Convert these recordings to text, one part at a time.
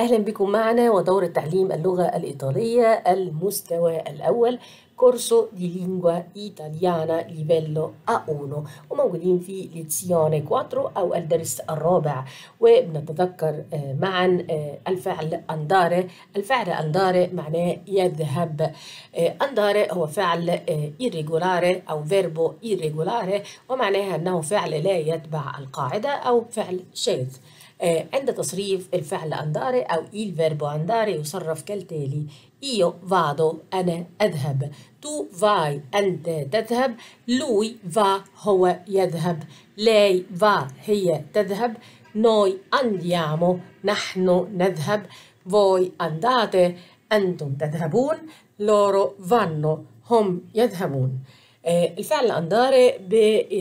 أهلا بكم معنا ودور تعليم اللغة الإيطالية المستوى الأول كورسو دي لينجوا إيطاليانا ليفيلو A1 وموجودين في ليتسيوني 4 أو الدرس الرابع وبنتذكر آه، معا آه، الفعل أنداري الفعل أنداري معناه يذهب آه، أنداري هو فعل irregolare أو فيربو irregolare ومعناها أنه فعل لا يتبع القاعدة أو فعل شاذ آه، عند تصريف الفعل andare أو il verbo andare يصرف كالتالي io vado أنا أذهب tu vai أنت تذهب lui va هو يذهب lei va هي تذهب noi andiamo نحن نذهب voi andate أنتم تذهبون loro vanno هم يذهبون آه، الفعل الأنداري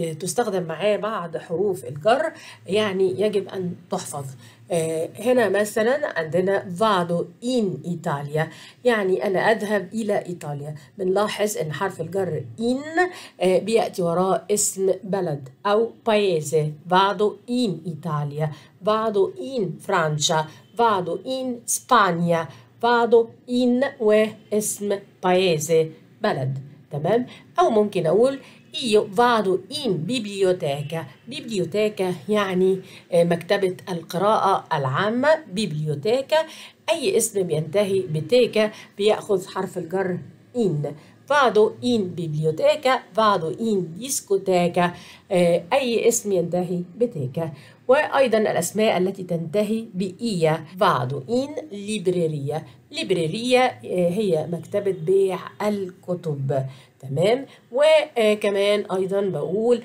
آه، تستخدم معاه بعض حروف الجر يعني يجب أن تحفظ آه، هنا مثلا عندنا فادو إن إيطاليا يعني أنا أذهب إلى إيطاليا بنلاحظ أن حرف الجر إن بيأتي وراه اسم بلد أو بايزي فادو إن إيطاليا فادو إن فرنسا فادو إن إسبانيا فادو إن واسم بايزي بلد تمام أو ممكن أقول io vado in biblioteca biblioteca يعني آه، مكتبة القراءة العامة biblioteca أي اسم بينتهي بتيكا بيأخذ حرف الجر in vado in biblioteca vado in discoteca أي اسم ينتهي بتيكا وأيضا الأسماء التي تنتهي بإيا vado in libreria ليبرارية آه، هي مكتبة بيع الكتب تمام وكمان ايضا بقول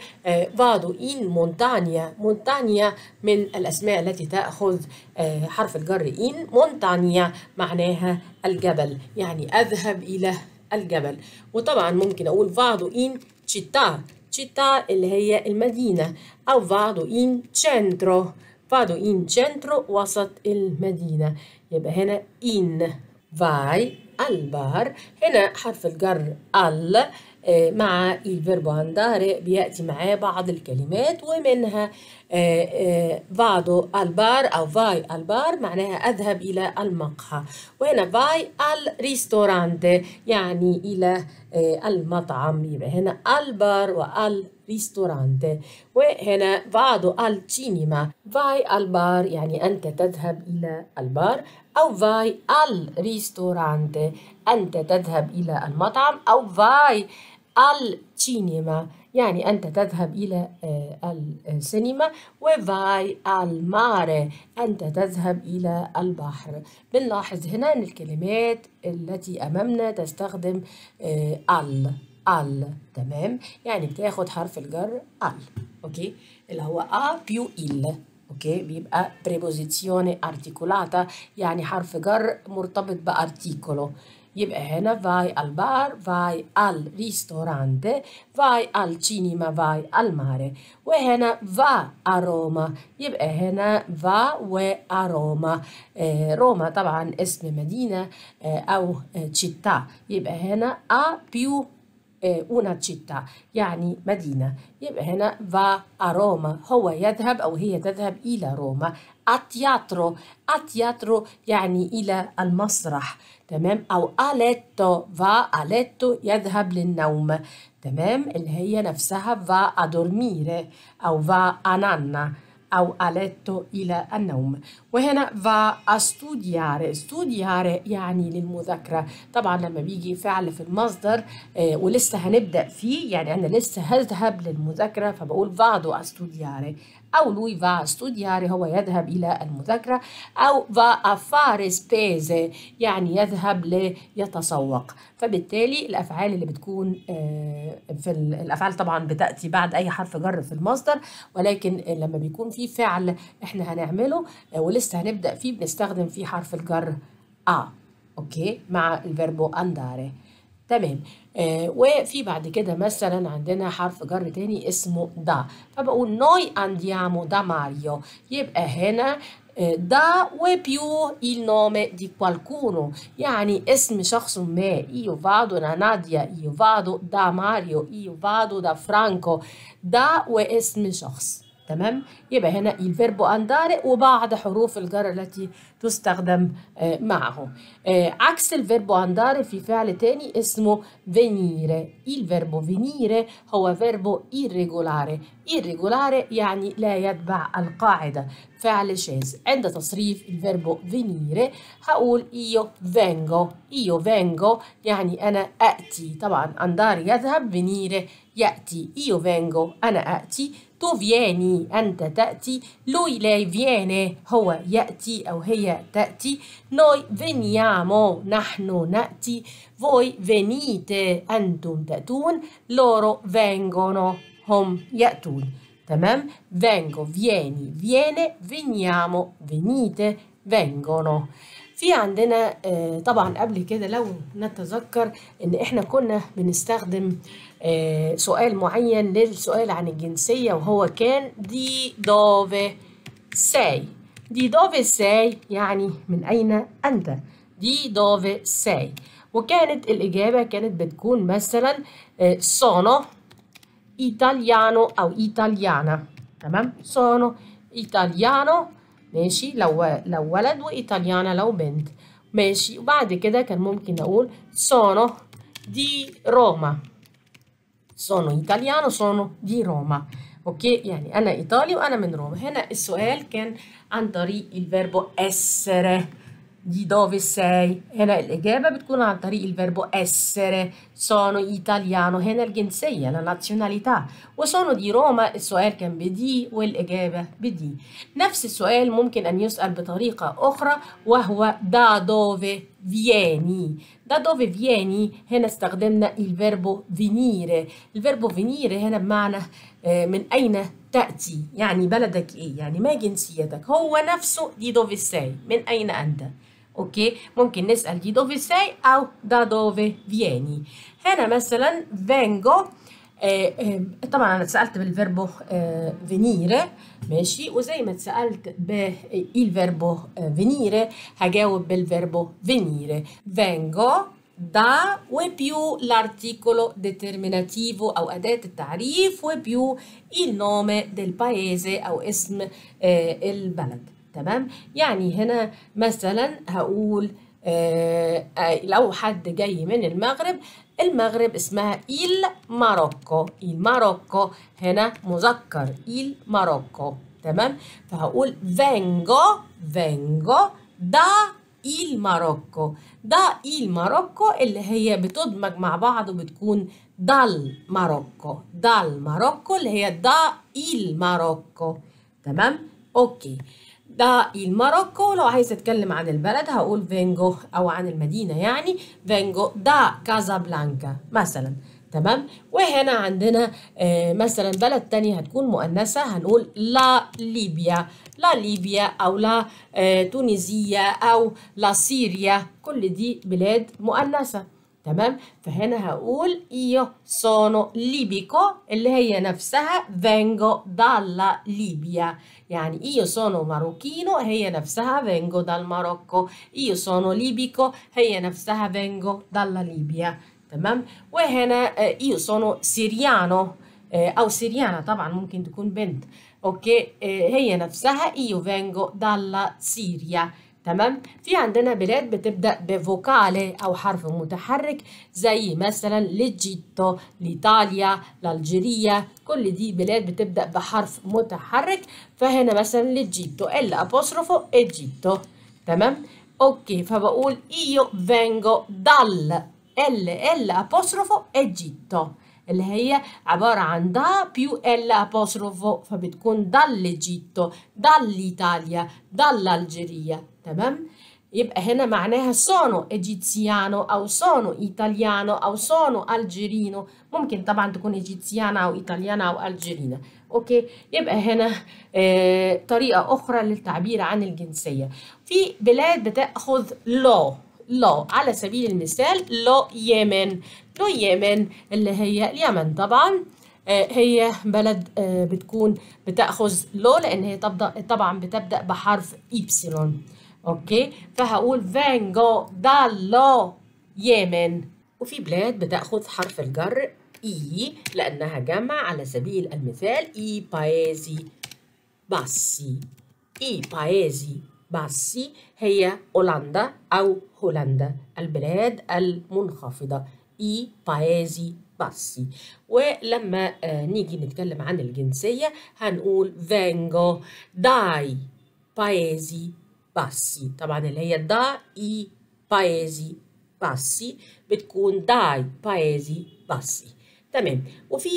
فادو آه، ان مونتانيا مونتانيا من الاسماء التي تاخذ آه، حرف الجر ان مونتانيا معناها الجبل يعني اذهب الى الجبل وطبعا ممكن اقول فادو ان تشيتا تشيتا اللي هي المدينه او فادو ان تشنترو فادو ان تشنترو وسط المدينه يبقى هنا إن فاي البار هنا حرف الجر ال آه، مع الفيربو andare بيأتي معاه بعض الكلمات ومنها آه، آه، فادو البار أو فاي البار معناها أذهب إلى المقهى وهنا فاي الريستورانت يعني إلى المطعم يبقى هنا البار والريستورانت وهنا فادو السينما فاي البار يعني أنت تذهب إلى البار أو فاي أل ريستورانتي أنت تذهب إلى المطعم أو فاي أل تشينيما يعني أنت تذهب إلى آه، السينما وفاي المار أنت تذهب إلى البحر بنلاحظ هنا أن الكلمات التي أمامنا تستخدم آه، ال ال تمام يعني بتاخد حرف الجر ال أوكي اللي هو أ بيو إل اوكي بيبقى بريبوزيتيوني ارتيكولاتا يعني حرف جر مرتبط بارتيكولو يبقى هنا vai al bar, vai al ristorante, vai al cinema, vai al mare. وهنا va a Roma يبقى هنا va و a Roma. روما طبعا اسم مدينة أو città يبقى هنا a più una إيه، città يعني مدينة يبقى هنا va a Roma هو يذهب أو هي تذهب إلى روما a teatro a teatro يعني إلى المسرح تمام أو a letto va a letto يذهب للنوم تمام اللي هي نفسها va a dormire أو va a nanna أو a letto إلى النوم وهنا فا استودياري studiare يعني للمذاكرة طبعا لما بيجي فعل في المصدر ولسه هنبدأ فيه يعني أنا لسه هذهب للمذاكرة فبقول فادو a أو لوي فا a هو يذهب إلى المذاكرة أو فا أفار fare يعني يذهب ليتسوق فبالتالي الأفعال اللي بتكون آه، في الأفعال طبعا بتأتي بعد أي حرف جر في المصدر ولكن لما بيكون في فعل إحنا هنعمله آه، ولسه هنبدأ فيه بنستخدم فيه حرف الجر a أوكي مع الفيربو أنداري تمام آه، وفي بعد كده مثلا عندنا حرف جر تاني اسمه دا فبقول نوي انديامو دا ماريو يبقى هنا آه، دا وبيو il nome di qualcuno يعني اسم شخص ما io vado da ناديا io vado da ماريو io vado da فرانكو دا واسم شخص تمام يبقى هنا الفيرب اندار وبعض حروف الجر التي تستخدم آه، معه آه، عكس الفيرب اندار في فعل تاني اسمه venire الفيرب verbo venire هو فيربو irregolare irregolare يعني لا يتبع القاعدة فعل شاذ عند تصريف الفيربو venire هقول io vengo io vengo يعني أنا أأتي طبعا اندار يذهب venire يأتي io vengo أنا أأتي tu vieni انت تأتي lui la viene هو يأتي او هي تأتي noi veniamo نحن نأتي voi venite انتو تأتون loro vengono هم يأتون تمام vengo vieni viene veniamo venite vengono في عندنا آه، طبعا قبل كده لو نتذكر ان احنا كنا بنستخدم آه، سؤال معين للسؤال عن الجنسية وهو كان دي دوفي ساي دي دوفي ساي يعني من اين انت دي دوفي ساي وكانت الإجابة كانت بتكون مثلا سونو آه، ايطاليانو أو ايطاليانا تمام سونو ايطاليانو ماشي لو لو ولد وإيطاليانا لو بنت ماشي وبعد كده كان ممكن أقول sono دي روما sono italiano sono دي روما اوكي يعني انا ايطالي وانا من روما هنا السؤال كان عن طريق الفيربو essere di dove sei هنا الإجابة بتكون عن طريق الفيربو essere sono italiano هنا الجنسية la nazionalità وسونو di روما السؤال كان بدي والإجابة بدي نفس السؤال ممكن أن يسأل بطريقة أخرى وهو da dove vieni da dove vieni هنا استخدمنا الفيربو venire الفيربو venire هنا بمعنى من أين تأتي يعني بلدك إيه يعني ما جنسيتك هو نفسه دي دوفي ساي من أين أنت اوكي ممكن نسال دي dove sei او da dove vieni هنا مثلا vengo طبعا انا اتسالت بالفيربو venire ماشي وزي ما اتسالت بالفيربو venire هجاوب بالفيربو venire vengo da و più l'articolo determinativo او اداه التعريف و più il nome del paese او اسم البلد تمام يعني هنا مثلا هقول آه،, آه لو حد جاي من المغرب المغرب اسمها إيل ماروكو إيل ماروكو هنا مذكر إيل ماروكو تمام فهقول فانجو فانجو دا إيل ماروكو دا إيل ماروكو اللي هي بتدمج مع بعض وبتكون دال ماروكو دال ماروكو اللي هي دا إيل ماروكو تمام أوكي ده المارокو لو عايز اتكلم عن البلد هقول فينجو او عن المدينه يعني فينجو ده كازابلانكا مثلا تمام وهنا عندنا آه، مثلا بلد تانية هتكون مؤنثة هنقول لا ليبيا لا ليبيا أو لا آه تونسية أو لا سيريا كل دي بلاد مؤنثة تمام فهنا هقول io sono libico اللي هي نفسها vengo dalla Libia يعني io sono marocchino هي نفسها vengo dal Marocco io sono libico هي نفسها vengo dalla Libia تمام وهنا io sono siriano أو سيريانا طبعا ممكن تكون بنت أوكي هي نفسها io vengo dalla Siria تمام في عندنا بلاد بتبدا بفوكالي او حرف متحرك زي مثلا ليجيتو لايطاليا لالجيريا كل دي بلاد بتبدا بحرف متحرك فهنا مثلا ليجيتو ال ابوستروفو ايجيتو تمام اوكي فبقول ايو فينجو دال ال ال ابوستروفو ايجيتو اللي هي عبارة عن دا بيو ال ابوستروفو فبتكون ايطاليا دال الجيريا تمام يبقى هنا معناها سونو ايجيتسيانو او سونو ايطاليانو او سونو الجيرينو ممكن طبعا تكون ايجيتسيانا او ايطاليانا او الجيرينا اوكي يبقى هنا آه طريقه اخرى للتعبير عن الجنسيه في بلاد بتاخذ لو لو على سبيل المثال لو يمن لو يمن اللي هي اليمن طبعا آه، هي بلد آه، بتكون بتأخذ لو لأن هي طبعا بتبدأ بحرف ايبسيلون اوكي فهقول فانجو دالا يمن وفي بلاد بتاخذ حرف الجر اي e لانها جمع على سبيل المثال اي بايزي باسي اي بايزي باسي هي هولندا او هولندا البلاد المنخفضه اي بايزي باسي ولما آه، نيجي نتكلم عن الجنسيه هنقول فانجو داي بايزي باسي طبعا اللي هي دا اي بايزي باسي بتكون داي بايزي باسي تمام وفي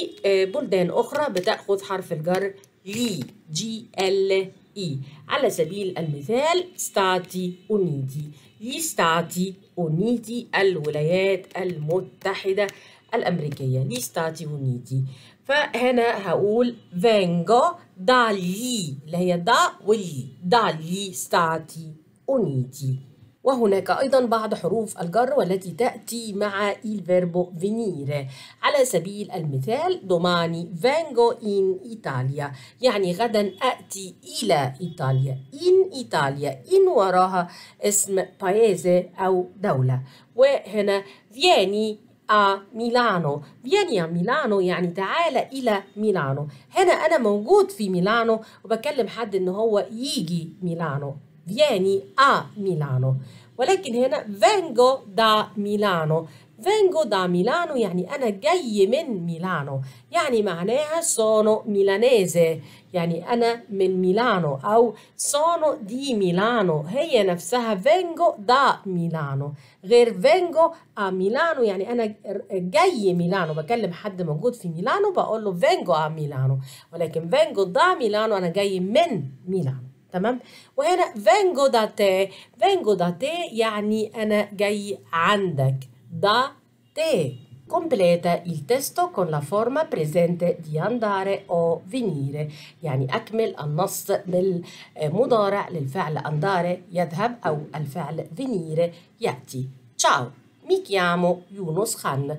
بلدان أخرى بتأخذ حرف الجر لي جي ال إي على سبيل المثال ستاتي أونيتي لي ستاتي أونيتي الولايات المتحدة الأمريكية لي ستاتي أونيتي فهنا هقول فانجو دالي اللي هي دا ولي دالي ستاتي اونيتي وهناك أيضا بعض حروف الجر والتي تأتي مع الفيربو verbo على سبيل المثال دوماني فانجو ان ايطاليا يعني غدا اتي إلى إيطاليا ان إيطاليا ان وراها اسم بايزي أو دولة وهنا فياني a Milano vieni a Milano يعني تعال إلى ميلانو هنا أنا موجود في ميلانو وبكلم حد إن هو يجي ميلانو vieni a Milano ولكن هنا vengo da Milano فينجو دا ميلانو يعني أنا جاي من ميلانو يعني معناها sono ميلانيزي يعني أنا من ميلانو أو sono دي ميلانو هي نفسها فينجو دا ميلانو غير فينجو أ ميلانو يعني أنا جاي ميلانو بكلم حد موجود في ميلانو بقول له فينجو أ ميلانو ولكن فينجو دا ميلانو أنا جاي من ميلانو تمام وهنا فينجو دا تي فينجو دا تي يعني أنا جاي عندك da te. Completa il testo con la forma presente di andare o venire يعني أكمل النص بالمضارع للفعل andare يذهب أو الفعل venire يأتي Ciao, mi chiamo Yunus Khan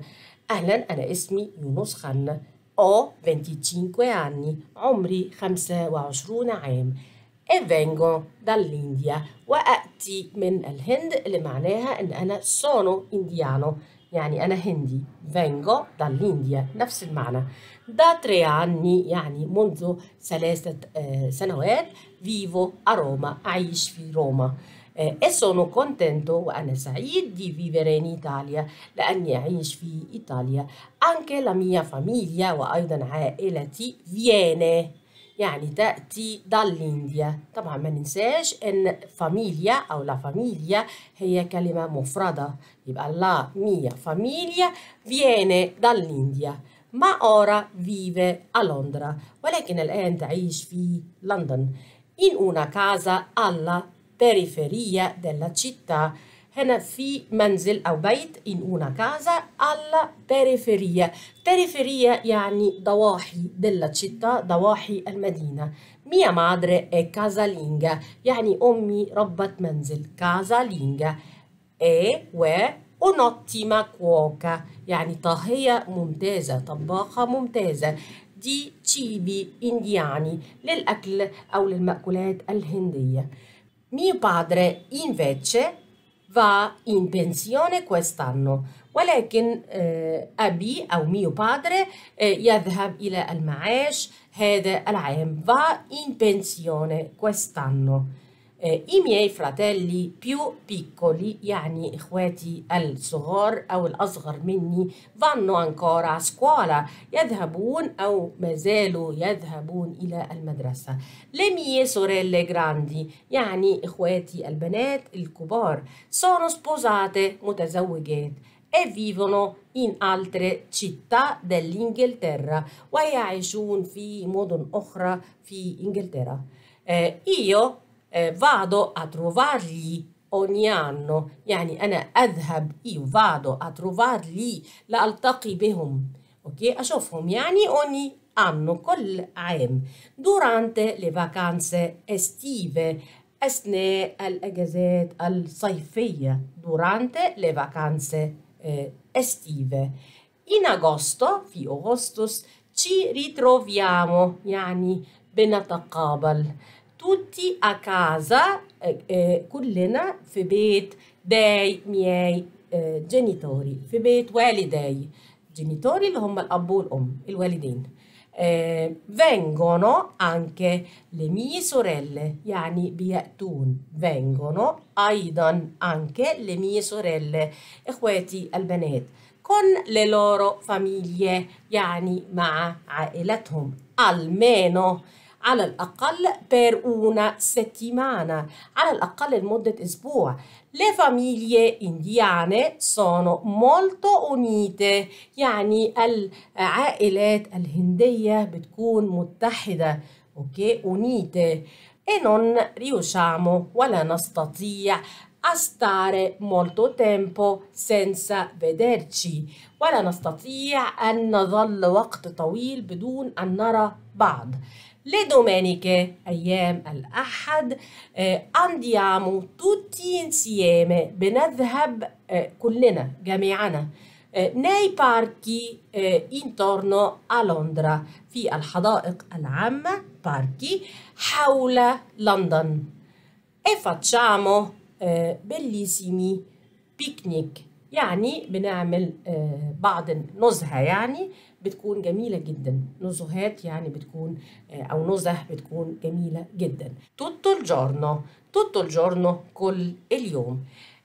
أهلا أنا اسمي يونس خان Ho 25 anni عمري 25 عام e vengo dall'India min al-Hind, اللي معناها in ana sono indiano يعني أنا هندي vengo dall'India نفس المعنى da tre anni يعني منذ ثلاثة سنوات vivo a Roma أعيش في روما e sono contento وأنا سعيد di vivere in Italia لأني أعيش في إيطاليا anche la mia famiglia وأيضا عائلتي viene يعني تأتي داللينديا طبعا ما ننساش إن فاميليا أو لا فاميليا هي كلمة مفردة يبقى لا ميا فاميليا viene dall'India ما أورا vive a Londra ولكن الآن تعيش في لندن in una casa alla periferia della città هنا في منزل أو بيت in una casa alla periferia periferia يعني ضواحي della città ضواحي المدينة mia madre è لينجا يعني أمي ربة منزل لينجا إي و un'ottima cuoca يعني طاهية ممتازة طباخة ممتازة دي تشيبي إندياني للأكل أو للمأكولات الهندية mio padre invece va in pensione quest'anno ولكن أبي أو ميو بادري يذهب إلى المعاش هذا العام va in pensione quest'anno eh, i miei fratelli più piccoli, yani ikhwati al-sughar أو الأصغر minni, vanno ancora a scuola, يذهبون أو ما زالوا يذهبون إلى madrasa Le mie sorelle grandi, al ikhwati il الكبار, sono sposate, متزوجات e vivono in altre città dell'Inghilterra ويعيشون في مدن أخرى في إنجلترا. Eh, io vado a trovargli ogni anno يعني أنا أذهب io vado a trovargli لألتقي بهم أوكي أشوفهم يعني ogni anno كل عام durante le vacanze estive أثناء الأجازات الصيفية durante le vacanze estive in agosto في أغسطس ci ritroviamo يعني بنتقابل tutti a casa, كلنا في بيت داي مياي جينيتوري في بيت والداي genitori اللي هم الأب والأم الوالدين eh, vengono anche le mie sorelle يعني بيأتون vengono أيضا anche le mie sorelle إخواتي البنات con le loro famiglie يعني مع عائلتهم almeno على الأقل per una settimana على الأقل لمدة أسبوع Le famiglie indiane sono molto unite يعني العائلات الهندية بتكون متحدة أوكي unite e non riusciamo ولا نستطيع a stare molto tempo senza vederci ولا نستطيع أن نظل وقت طويل بدون أن نرى بعض le domeniche, أيام الأحد andiamo tutti insieme بنذهب كلنا جميعنا nei parchi intorno a Londra في الحدائق العامة parchi حول لندن e facciamo bellissimi picnic يعني بنعمل آه، بعض نزهة يعني بتكون جميلة جدا نزهات يعني بتكون آه، أو نزه بتكون جميلة جدا tutto il giorno tutto il giorno كل اليوم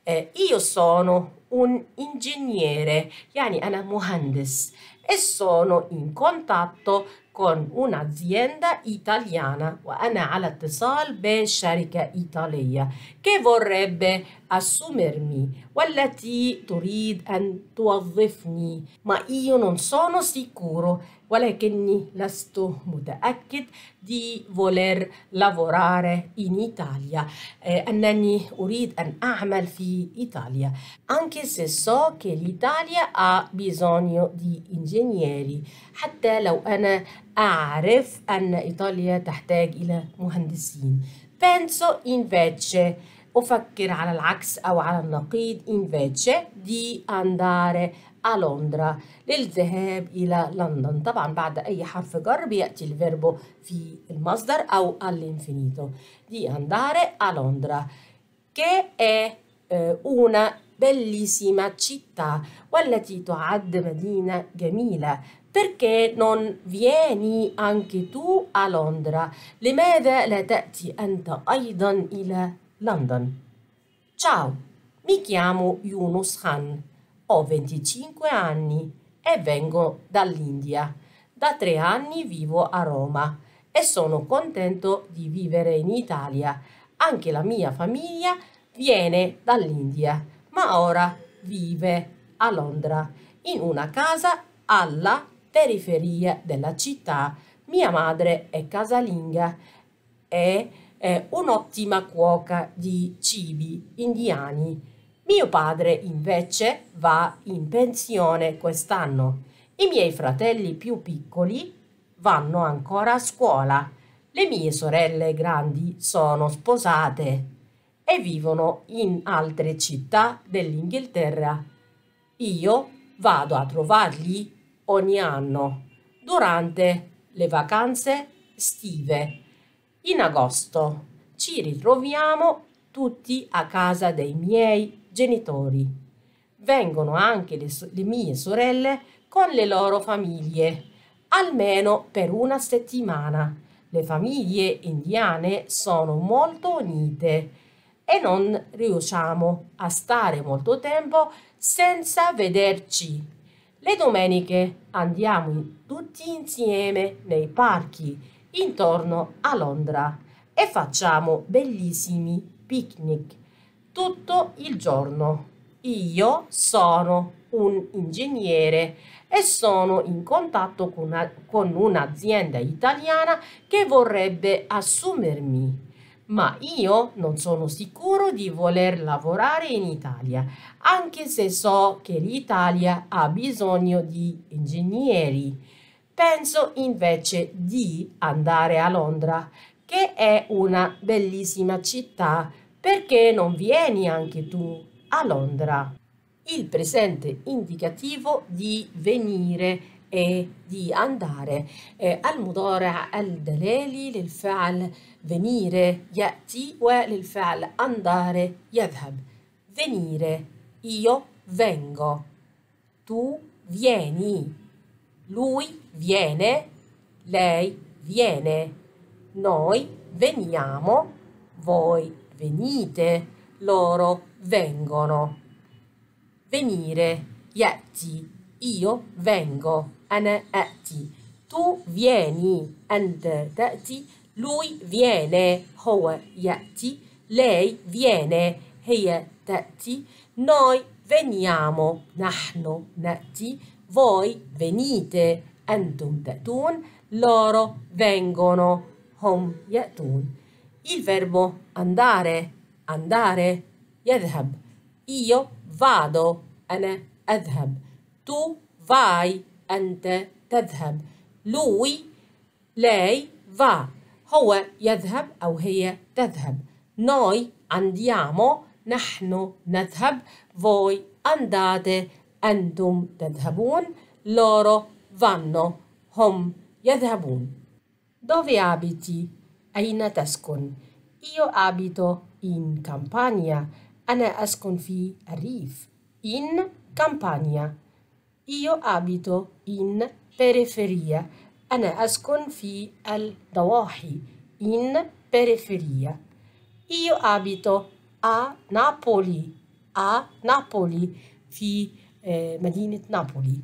آه، io sono un ingegnere يعني أنا مهندس e sono in contatto con una azienda Ana alla على be sharika إيطالية che vorrebbe assumermi والتي turid an توظفني ma io non sono sicuro ولكني لست متأكد di voler lavorare in Italia Annani urid an a'mal fi Italia. anche se so che l'Italia ha bisogno di ingegneri Hatta لو ana أعرف أن إيطاليا تحتاج إلى مهندسين penso invece أفكر على العكس أو على النقيض invece di andare a Londra للذهاب إلى لندن طبعا بعد أي حرف جر بيأتي الفيربو في المصدر أو all'infinito di andare a Londra che è eh, una bellissima città والتي تعد مدينة جميلة perché non vieni anche tu a Londra? لماذا لا تأتي أنت أيضا إلى لندن؟ Ciao, mi chiamo Yunus Khan, ho 25 anni e vengo dall'India. Da tre anni vivo a Roma e sono contento di vivere in Italia. Anche la mia famiglia viene dall'India, ma ora vive a Londra in una casa alla periferie della città. Mia madre è casalinga e è un'ottima cuoca di cibi indiani. Mio padre invece va in pensione quest'anno. I miei fratelli più piccoli vanno ancora a scuola. Le mie sorelle grandi sono sposate e vivono in altre città dell'Inghilterra. Io vado a trovarli ogni anno durante le vacanze estive. In agosto ci ritroviamo tutti a casa dei miei genitori. Vengono anche le, so le mie sorelle con le loro famiglie, almeno per una settimana. Le famiglie indiane sono molto unite e non riusciamo a stare molto tempo senza vederci le domeniche andiamo tutti insieme nei parchi intorno a Londra e facciamo bellissimi picnic tutto il giorno. Io sono un ingegnere e sono in contatto con, un'azienda italiana che vorrebbe assumermi ma io non sono sicuro di voler lavorare in Italia, anche se so che l'Italia ha bisogno di ingegneri. Penso invece di andare a Londra, che è una bellissima città, perché non vieni anche tu a Londra? Il presente indicativo di venire di andare eh, المضارع الدلالي للفعل venire يأتي وللفعل andare يذهب venire io vengo tu vieni lui viene lei viene noi veniamo voi venite loro vengono venire يأتي io vengo أنا أأتي tu vieni أنت تأتي lui viene هو يأتي lei viene هي تأتي noi veniamo نحن نأتي voi venite أنتم تأتون loro vengono هم يأتون il verbo andare andare يذهب io vado أنا أذهب tu vai أنت تذهب لوي لاي va هو يذهب أو هي تذهب نوي andiamo نحن نذهب voi andate أنتم تذهبون loro vanno هم يذهبون dove أبيتي أين تسكن io أبيتو in Campania أنا أسكن في الريف in Campania io abito in periferia أنا أسكن في الضواحي in periferia io abito a Napoli a Napoli في eh, مدينة نابولي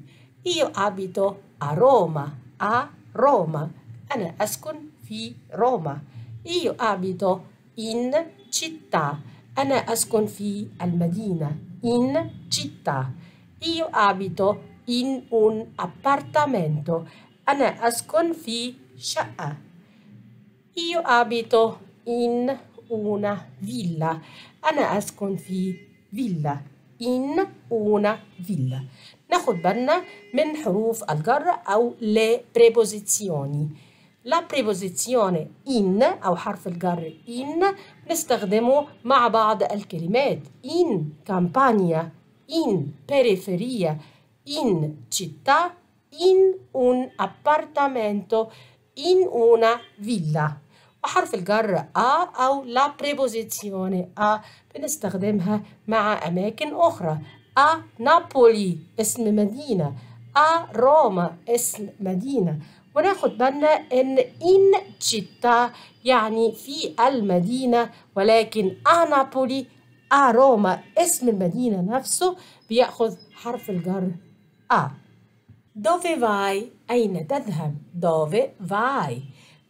io abito a Roma a Roma أنا أسكن في روما io abito in città أنا أسكن في المدينة in città io abito in un appartamento. Ana ascon fi sha'a. Io abito in una villa. Ana ascon fi villa. In una villa. ناخد بالنا من حروف الجر أو le preposizioni. La preposizione in أو حرف الجر in نستخدمه مع بعض الكلمات in campagna in periferia in città, in un appartamento, in una villa. وحرف الجر أ أو لا بريبوزيسيون أ بنستخدمها مع أماكن أخرى أ نابولي اسم مدينة أ روما اسم مدينة وناخد بالنا إن إن تشيتا يعني في المدينة ولكن أ نابولي أ روما اسم المدينة نفسه بيأخذ حرف الجر A. dove vai أين تذهب dove vai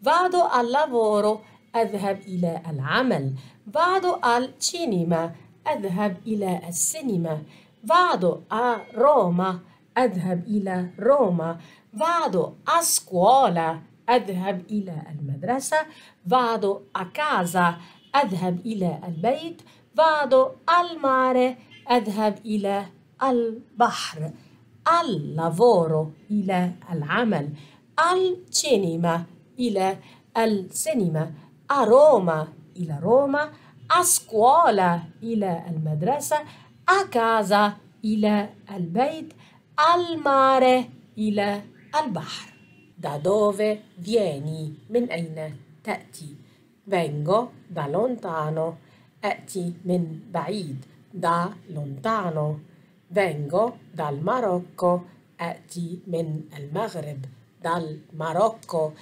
vado al lavoro أذهب إلى العمل vado al cinema أذهب إلى السينما vado a Roma أذهب إلى روما vado a scuola أذهب إلى المدرسة vado a casa أذهب إلى البيت vado al mare أذهب إلى البحر al lavoro إلى العمل al cinema إلى السينما a Roma إلى روما a scuola إلى المدرسة a casa إلى البيت al mare إلى البحر da dove vieni من أين تأتي vengo da lontano أتي من بعيد da lontano Vengo dal Marocco آتي من المغرب dal Marocco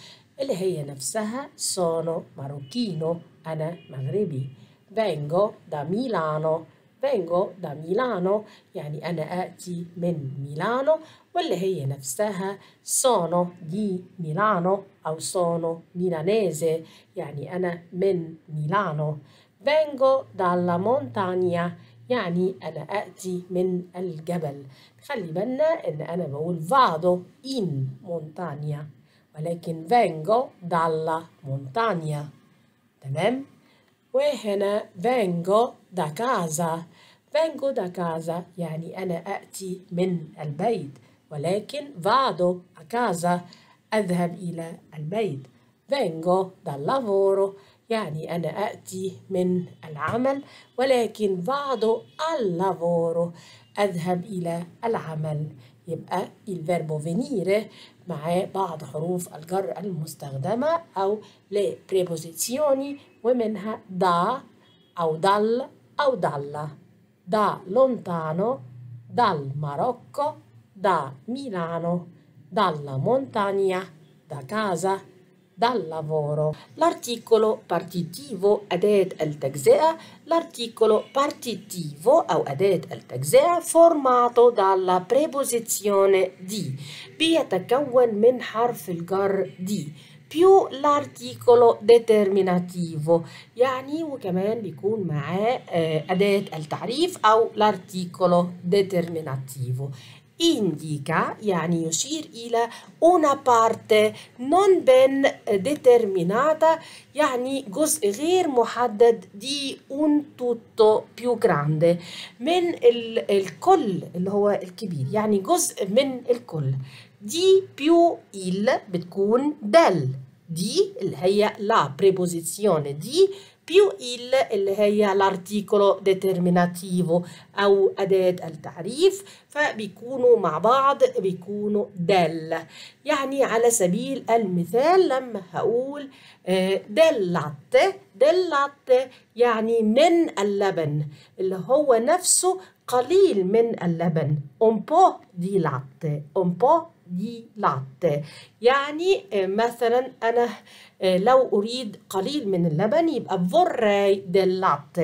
اللي هي نفسها sono marocchino أنا مغربي Vengo da Milano Vengo da Milano يعني أنا آتي من ميلانو واللي هي نفسها sono di Milano أو sono milanese يعني أنا من ميلانو Vengo dalla montagna يعني أنا آتي من الجبل خلي بالنا إن أنا بقول فادو in مونتانيا ولكن vengo dalla مونتانيا تمام وهنا vengo da casa vengo da casa يعني أنا آتي من البيت ولكن فادو a casa أذهب إلى البيت vengo dal lavoro يعني أنا أأتي من العمل ولكن بعض اللافورو أذهب إلى العمل يبقى الفيربو فينير مع بعض حروف الجر المستخدمة أو لبريبوزيسيوني ومنها دا أو دال أو دالا دا لونتانو دال ماروكو دا ميلانو دالا مونتانيا دا كازا dal lavoro. L'articolo partitivo أداة التجزئة L'articolo partitivo أو أداة التجزئة formato dalla preposizione di بيتكون من حرف الجر di più l'articolo determinativo يعني وكمان بيكون معاه أداة التعريف أو l'articolo determinativo indica, yani يشير إلى una parte non ben eh, determinata, يعني جزء غير di un tutto più grande من il الكل il هو الكبير يعني جزء من الكل دي più il بتكون del di, اللي هي la preposizione di بيو il اللي هي الارتيكولو ديترميناتيفو أو أداة التعريف فبيكونوا مع بعض بيكونوا دل يعني على سبيل المثال لما هقول دلت دلت يعني من اللبن اللي هو نفسه قليل من اللبن امبو دي لاتي امبو دي لات يعني آه، مثلا انا آه، لو اريد قليل من اللبن يبقى فوراي ديل لات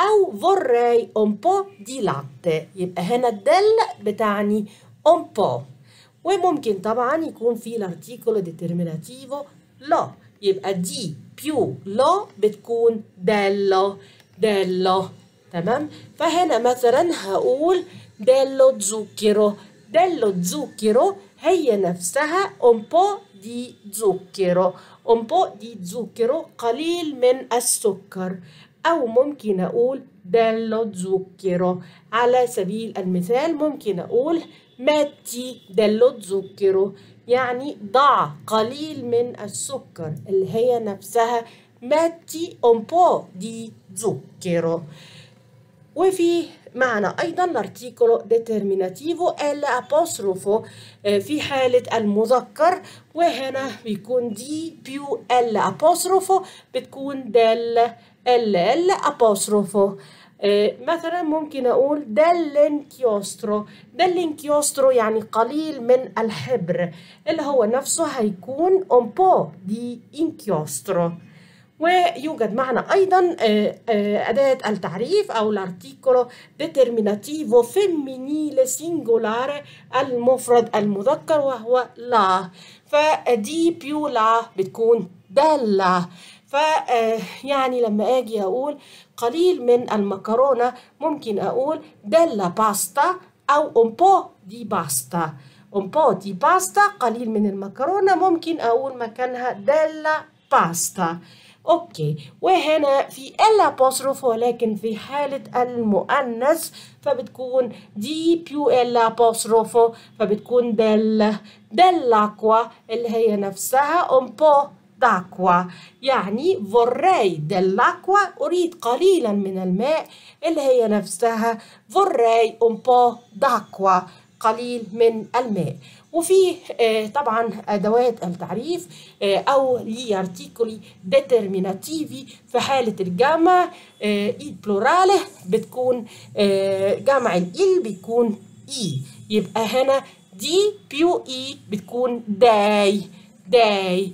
او فوراي اون بو دي لات يبقى هنا الدل بتعني اون بو وممكن طبعا يكون في الارتيكول ديترميناتيفو لو يبقى دي بيو لو بتكون دلو دلو تمام فهنا مثلا هقول دلو تزوكرو dello zucchero هي نفسها un po' di zucchero un po' di zucchero قليل من السكر أو ممكن أقول dello zucchero على سبيل المثال ممكن أقول metti dello zucchero يعني ضع قليل من السكر اللي هي نفسها metti un po' di zucchero وفي معنا أيضا الارتيكولو ديترميناتيفو ال أبوستروفو آه، في حالة المذكر وهنا بيكون دي بيو ال أبوستروفو بتكون دال ال ال أبوستروفو مثلا ممكن أقول دالينكيوسترو دالينكيوسترو يعني قليل من الحبر اللي هو نفسه هيكون أمبو دي إنكيوسترو ويوجد معنا أيضا آه، آه، أداة التعريف أو الارتيكولو ديترميناتيفو فيمينيل سينجولار المفرد المذكر وهو لا فدي آه، بيو لا بتكون دالة ف يعني لما أجي أقول قليل من المكرونة ممكن أقول دالا باستا أو أمبو دي باستا أمبو دي باستا قليل من المكرونة ممكن أقول مكانها دالا باستا اوكي وهنا في الابوستروف ولكن في حالة المؤنث فبتكون دي بيو الابوستروفو فبتكون دل دلاكوا اللي هي نفسها بو داكوا يعني فوراي دلاكوا أريد قليلا من الماء اللي هي نفسها فوراي ام بو داكوا قليل من الماء وفيه آه، طبعا أدوات التعريف آه، أو لي أرتيكولي ديترميناتيفي في حالة الجامع إي بلوراله بتكون آه، جمع الإل بيكون إي يبقى هنا دي بيو إي بتكون داي داي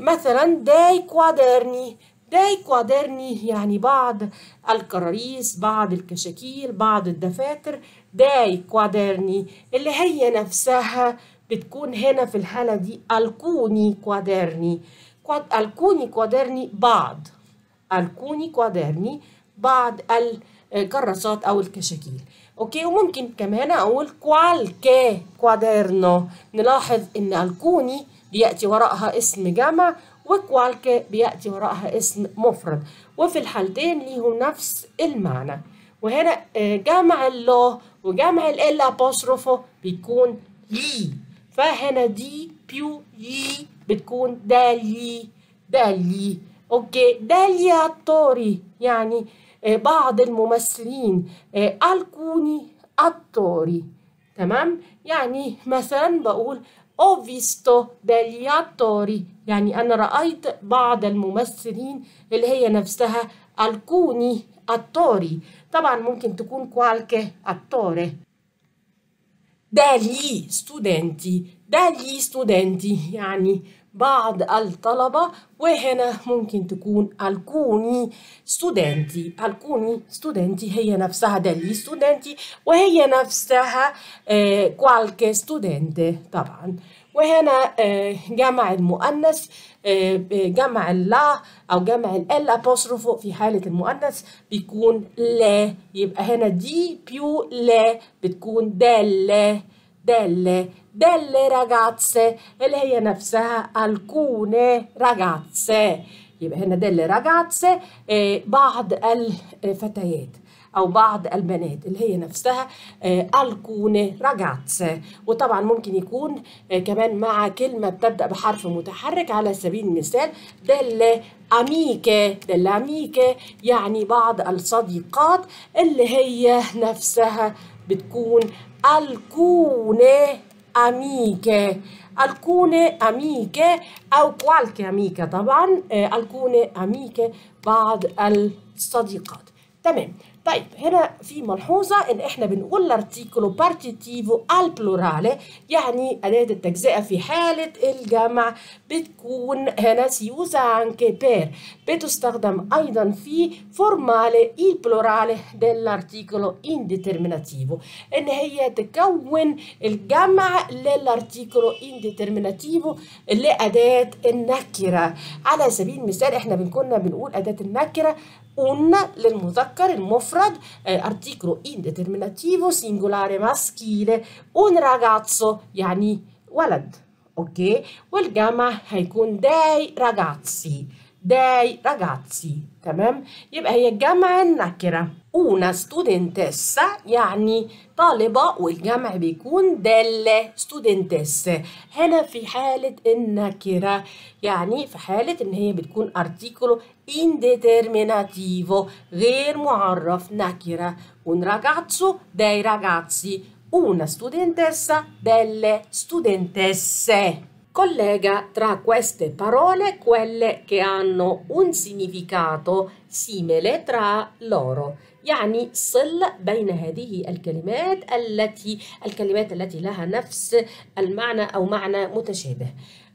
مثلا داي كوادرني داي كوادرني يعني بعض الكراريس بعض الكشاكيل بعض الدفاتر داي كوادرني اللي هي نفسها بتكون هنا في الحالة دي الكوني كوادرني الكوني كوادرني بعض الكوني كوادرني بعض الكراسات أو الكشاكيل اوكي وممكن كمان اقول كوالكي كوادرنو نلاحظ ان الكوني بياتي وراءها اسم جمع وكوالكي بياتي وراءها اسم مفرد وفي الحالتين ليهم نفس المعنى وهنا آه، جمع اللو وجمع ال ابوستروفو بيكون لي فهنا دي بيو لي بتكون دالي دالي اوكي دالياتوري يعني آه، بعض الممثلين آه، الكوني اتوري تمام يعني مثلا بقول او فيستو degli يعني أنا رأيت بعض الممثلين اللي هي نفسها الكوني attori طبعا ممكن تكون qualche attore dagli studenti dagli studenti يعني بعض الطلبة وهنا ممكن تكون alcuni studenti alcuni studenti هي نفسها degli studenti وهي نفسها qualche studente طبعا وهنا آه، جمع المؤنث آه، آه، جمع لا أو جمع ال أبوستروفو في حالة المؤنث بيكون لا يبقى هنا دي بيو لا بتكون دال دال دال راجاتسه اللي هي نفسها الكون راجاتسه يبقى هنا دال راجاتسه بعض الفتيات أو بعض البنات اللي هي نفسها آه، ألكون رجعت وطبعا ممكن يكون آه، كمان مع كلمة بتبدأ بحرف متحرك على سبيل المثال دل اميكي دل اميكي يعني بعض الصديقات اللي هي نفسها بتكون الكوني اميكي الكوني اميكي أو كوالكي اميكا طبعا آه، الكوني اميكي بعض الصديقات تمام طيب هنا في ملحوظة إن إحنا بنقول لارتيكولو بارتيتيفو البلورالي يعني أداة التجزئة في حالة الجمع بتكون هنا سيوزا عن كبير بتستخدم أيضا في فورمالي البلورالي plurale dell'articolo إن هي تكون الجمع للارتيكولو indeterminativo لأداة النكرة على سبيل المثال إحنا كنا بنقول أداة النكرة un للمذكر المفرد eh, articolo indeterminativo singolare maschile un ragazzo يعني ولد اوكي والجمع con dei ragazzi dei ragazzi تمام يبقى هي الجمع النكرة una studentessa يعني طالبة والجمع بيكون دل studentess هنا في حالة النكرة يعني في حالة إن هي بتكون articolo indeterminativo غير معرف نكرة un ragazzo dei ragazzi una studentessa delle studentesse collega tra queste parole quelle che hanno un significato simile tra loro يعني صل بين هذه الكلمات التي الكلمات التي لها نفس المعنى أو معنى متشابه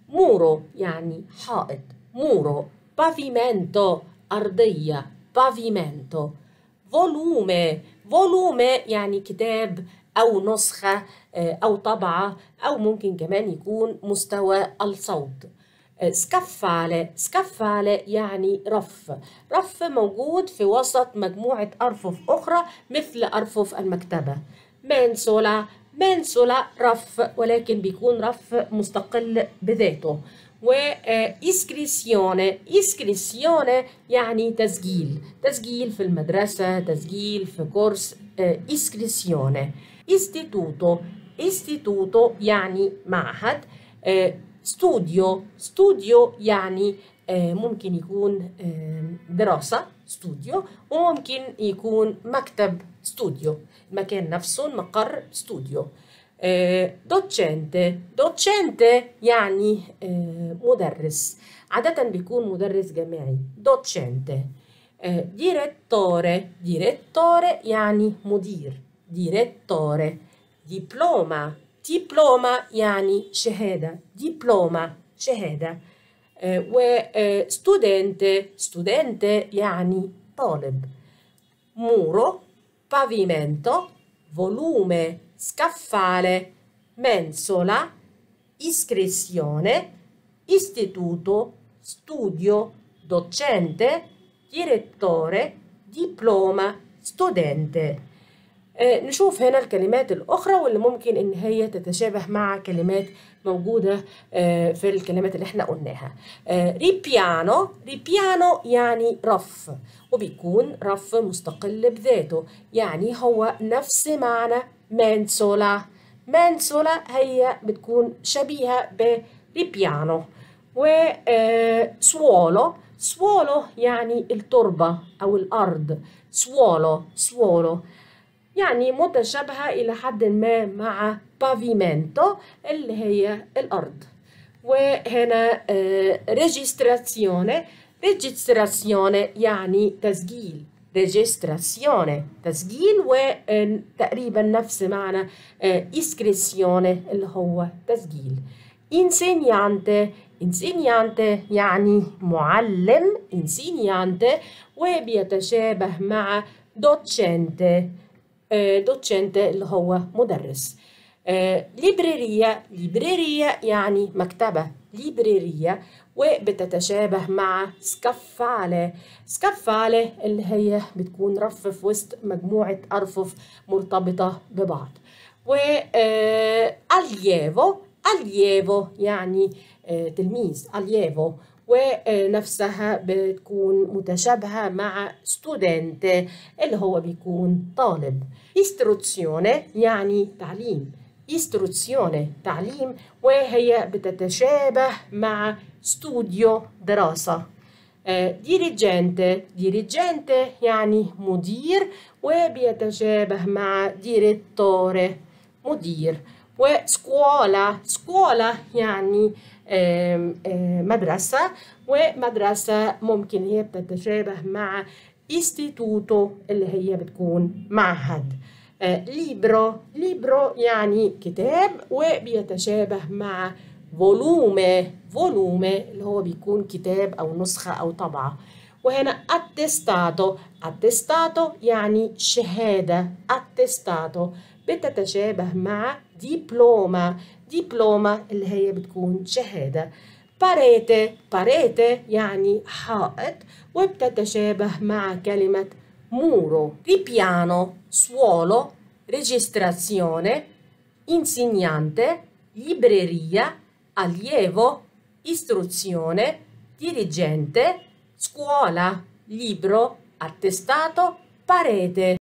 مورو يعني حائط مورو بافيمنتو أرضية بافيمنتو volume volume يعني كتاب أو نسخة آه، أو طبعة أو ممكن كمان يكون مستوى الصوت آه، سكف على يعني رف رف موجود في وسط مجموعة أرفف أخرى مثل أرفف المكتبة منسولة منسولة رف ولكن بيكون رف مستقل بذاته وإسكريسيونة آه، إسكريسيوني يعني تسجيل تسجيل في المدرسة تسجيل في كورس إسكريسيوني istituto istituto يعني معهد eh, studio studio يعني ممكن يكون دراسة استوديو وممكن يكون مكتب استوديو المكان نفسه مقر استوديو دوتشنت دوتشنت يعني مدرس عادة بيكون مدرس جامعي دوتشنت ديريتوري ديريتوري يعني مدير direttore, diploma, diploma يعني شهادة, diploma شهادة وstudente, eh, eh, studente يعني طالب muro, pavimento, volume, scaffale, mensola, iscrizione, istituto, studio, docente, direttore, diploma, studente. آه، نشوف هنا الكلمات الأخرى واللي ممكن إن هي تتشابه مع كلمات موجودة آه، في الكلمات اللي احنا قلناها ريبيانو آه، ريبيانو يعني رف وبيكون رف مستقل بذاته يعني هو نفس معنى مانسولا مانسولا هي بتكون شبيهة بريبيانو وسوولو سوولو يعني التربة أو الأرض سوولو سوولو يعني متشابهة إلى حد ما مع بافيمنتو اللي هي الأرض وهنا ريجستراسيوني آه، ريجستراسيوني يعني تسجيل ريجستراسيوني تسجيل وتقريبا نفس معنى اسكريسيوني آه، اللي هو تسجيل انسينيانتي انسينيانتي يعني معلم انسينيانتي وبيتشابه مع docente دوتشنت اللي هو مدرس ليبرارية ليبرارية يعني مكتبة ليبرارية وبتتشابه مع سكفالة سكفالة اللي هي بتكون رف في وسط مجموعة أرفف مرتبطة ببعض و أليفو أليفو يعني تلميذ أليفو ونفسها بتكون متشابهة مع student اللي هو بيكون طالب istruzione يعني تعليم istruzione تعليم وهي بتتشابه مع studio دراسة ديريجنت آه، ديريجنت يعني مدير وبيتشابه مع direttore مدير وسكولا سكولا يعني مدرسة ومدرسة ممكن هي بتتشابه مع إستيتوتو اللي هي بتكون معهد آه، ليبرو ليبرو يعني كتاب وبيتشابه مع فولومه فولومه اللي هو بيكون كتاب أو نسخة أو طبعة وهنا اتستاتو اتستاتو يعني شهادة اتستاتو بتتشابه مع ديبلوما دبلومة اللي هي بتكون شهادة باريتي باريتي يعني حائط وبتتشابه مع كلمة muro ripiano suolo registrazione insegnante libreria allievo istruzione dirigente scuola libro attestato parete